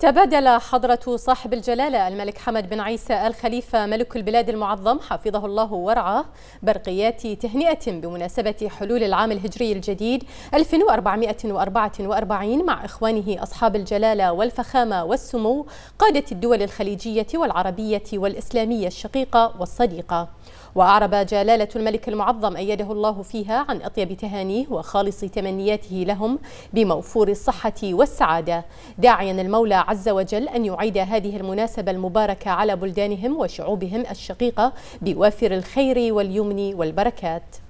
تبادل حضرة صاحب الجلالة الملك حمد بن عيسى الخليفة ملك البلاد المعظم حفظه الله ورعاه برقيات تهنئة بمناسبة حلول العام الهجري الجديد 1444 مع إخوانه أصحاب الجلالة والفخامة والسمو قادة الدول الخليجية والعربية والإسلامية الشقيقة والصديقة وأعرب جلالة الملك المعظم أيده الله فيها عن أطيب تهانيه وخالص تمنياته لهم بموفور الصحة والسعادة داعيا المولى عز وجل أن يعيد هذه المناسبة المباركة على بلدانهم وشعوبهم الشقيقة بوافر الخير واليمن والبركات